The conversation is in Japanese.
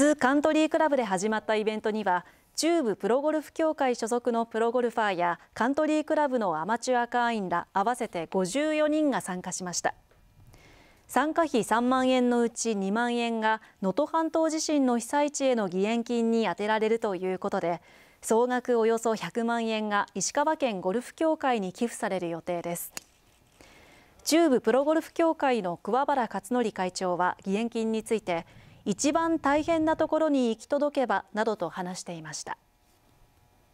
津カントリークラブで始まったイベントには中部プロゴルフ協会所属のプロゴルファーやカントリークラブのアマチュア会員ら合わせて54人が参加しました参加費3万円のうち2万円が能登半島地震の被災地への義援金に充てられるということで総額およそ100万円が石川県ゴルフ協会に寄付される予定です中部プロゴルフ協会の桑原勝則会長は義援金について一番大変なところに行き届けばなどと話していました。